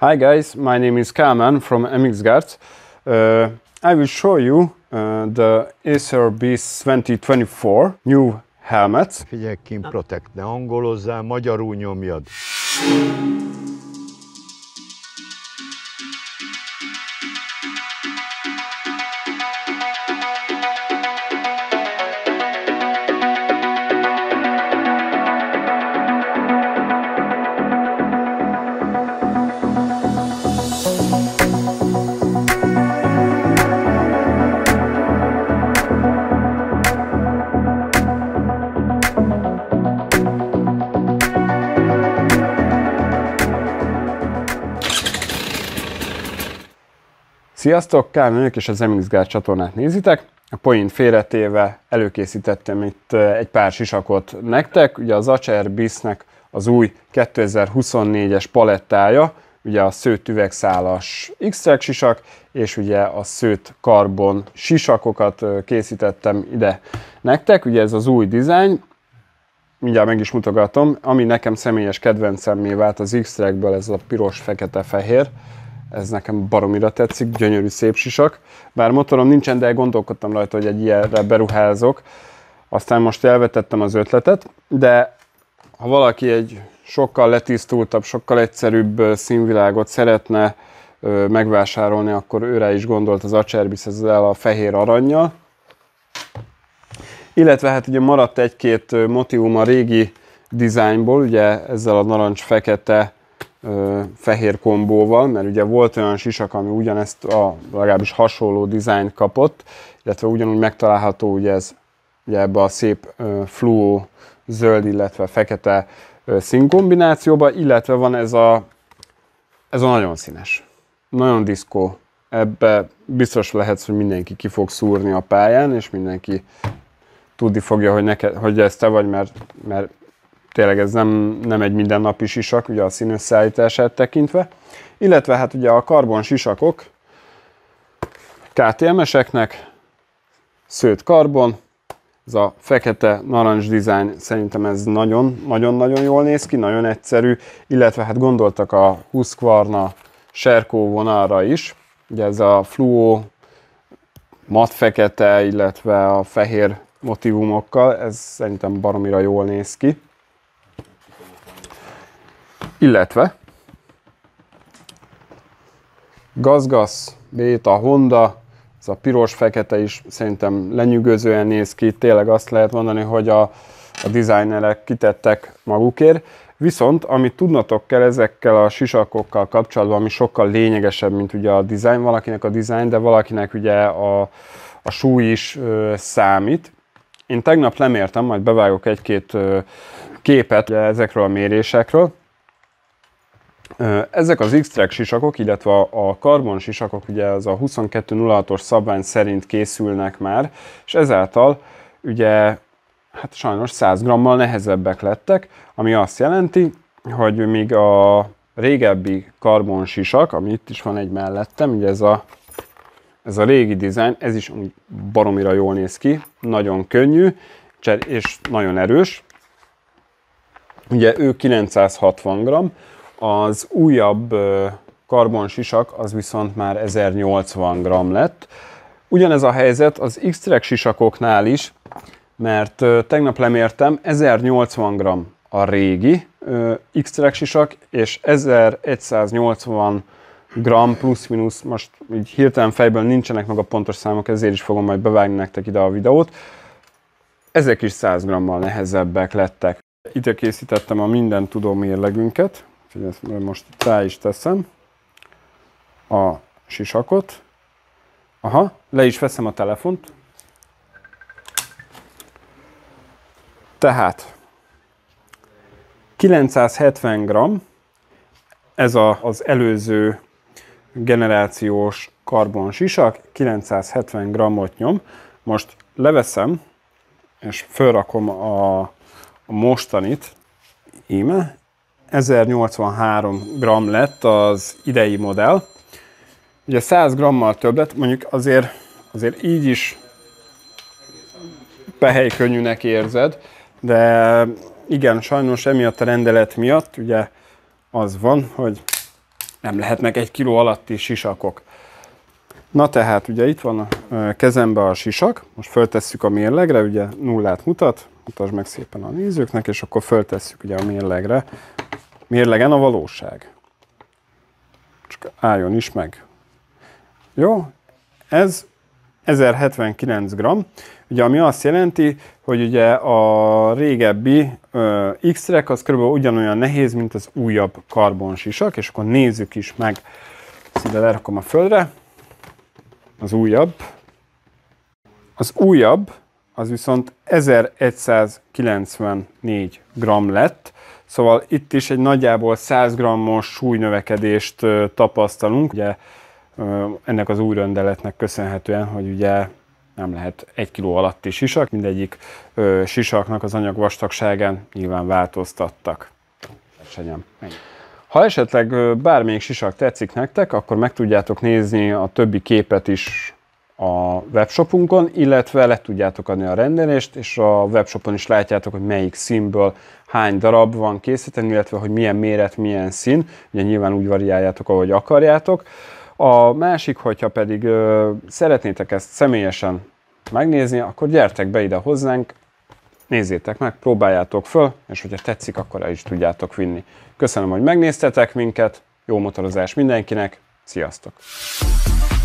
Hi guys, my name is Kaman from MXGuard. Uh, I will show you uh, the Acer Beast 2024 new helmet. Figyelj, kim protect, ne angolozzál, magyarul nyomjad. Sziasztok, Kálmán és az Emilis csatornát nézitek. A point félretéve előkészítettem itt eh, egy pár sisakot nektek. Ugye az Acer Acerbisnek az új 2024-es palettája, ugye a szőt üvegszálas x sisak, és ugye a szőt karbon sisakokat eh, készítettem ide nektek. Ugye ez az új dizájn, mindjárt meg is mutogatom. Ami nekem személyes kedvencemmé vált az x ez a piros-fekete-fehér ez nekem baromira tetszik, gyönyörű szép sisak. Bár motorom nincsen, de gondolkodtam rajta, hogy egy ilyenre beruházok. Aztán most elvetettem az ötletet, de ha valaki egy sokkal letisztultabb, sokkal egyszerűbb színvilágot szeretne megvásárolni, akkor őre is gondolt az Acerbis ezzel a fehér aranyjal. Illetve hát ugye maradt egy-két motivum a régi dizájnból, ugye ezzel a narancs-fekete fehér kombóval, mert ugye volt olyan sisak, ami ugyanezt a legalábbis hasonló dizájnt kapott, illetve ugyanúgy megtalálható ugye ez ugye ebbe a szép fluó zöld, illetve fekete szín kombinációba, illetve van ez a, ez a nagyon színes, nagyon diszkó. Ebbe biztos lehetsz, hogy mindenki ki fog szúrni a pályán, és mindenki tudni fogja, hogy, neked, hogy ez te vagy, mert, mert tényleg ez nem, nem egy mindennapi sisak, ugye a szín összeállítását tekintve. Illetve hát ugye a karbon sisakok KTM-eseknek, szőt karbon, ez a fekete narancs dizájn szerintem ez nagyon-nagyon jól néz ki, nagyon egyszerű, illetve hát gondoltak a Husqvarna serkó vonalra is, ugye ez a fluó, mat fekete, illetve a fehér motivumokkal, ez szerintem baromira jól néz ki. Illetve gazgasz, béta, Honda, ez a piros-fekete is szerintem lenyűgözően néz ki, tényleg azt lehet mondani, hogy a, a designerek kitettek magukért. Viszont, amit tudnatok kell ezekkel a sisakokkal kapcsolatban, ami sokkal lényegesebb, mint ugye a design, valakinek a design, de valakinek ugye a, a súly is ö, számít. Én tegnap lemértem, majd bevágok egy-két képet ugye, ezekről a mérésekről, ezek az X-Track sisakok, illetve a karbon sisakok, ugye az a 2206-os szabvány szerint készülnek már, és ezáltal ugye hát sajnos 100 grammal nehezebbek lettek, ami azt jelenti, hogy még a régebbi karbon sisak, ami itt is van egy mellettem, ugye ez a, ez a régi dizájn, ez is baromira jól néz ki, nagyon könnyű, és nagyon erős. Ugye ő 960 g, az újabb karbonsisak az viszont már 1080 g lett. Ugyanez a helyzet az X-Track sisakoknál is, mert tegnap lemértem, 1080 g a régi X-Track sisak, és 1180 gram plusz-minusz, most így hirtelen fejből nincsenek meg a pontos számok, ezért is fogom majd bevágni nektek ide a videót. Ezek is 100 grammal nehezebbek lettek. Ide készítettem a minden tudó mérlegünket. Úgyhogy ezt most rá is teszem a sisakot. Aha, le is veszem a telefont. Tehát 970 g ez a, az előző generációs karbon sisak, 970 g-ot nyom. Most leveszem, és fölrakom a, a mostanit, íme, 1083 g lett az idei modell. Ugye 100 g-mal több lett, mondjuk azért, azért így is könnyűnek érzed, de igen, sajnos emiatt a rendelet miatt ugye az van, hogy nem lehetnek egy kiló alatti sisakok. Na tehát, ugye itt van a kezembe a sisak, most föltesszük a mérlegre, ugye nullát mutat, mutasd meg szépen a nézőknek, és akkor föltesszük ugye a mérlegre mérlegen a valóság. Csak álljon is meg. Jó? Ez 1079 g, ugye ami azt jelenti, hogy ugye a régebbi uh, X-rek az körülbelül ugyanolyan nehéz, mint az újabb karbonsisak, és akkor nézzük is meg, Szóval ide lerakom a földre, az újabb, az újabb az viszont 1194 g lett, szóval itt is egy nagyjából 100 g-os súlynövekedést tapasztalunk. Ugye ennek az új rendeletnek köszönhetően, hogy ugye nem lehet egy kiló alatti sisak, mindegyik ö, sisaknak az anyag vastagságán nyilván változtattak. Senyem, ha esetleg bármelyik sisak tetszik nektek, akkor meg tudjátok nézni a többi képet is a webshopunkon, illetve le tudjátok adni a rendelést, és a webshopon is látjátok, hogy melyik színből hány darab van készíteni, illetve hogy milyen méret, milyen szín. Ugye nyilván úgy variáljátok, ahogy akarjátok. A másik, hogyha pedig ö, szeretnétek ezt személyesen megnézni, akkor gyertek be ide hozzánk, nézzétek meg, próbáljátok föl, és hogyha tetszik, akkor el is tudjátok vinni. Köszönöm, hogy megnéztetek minket, jó motorozás mindenkinek, sziasztok!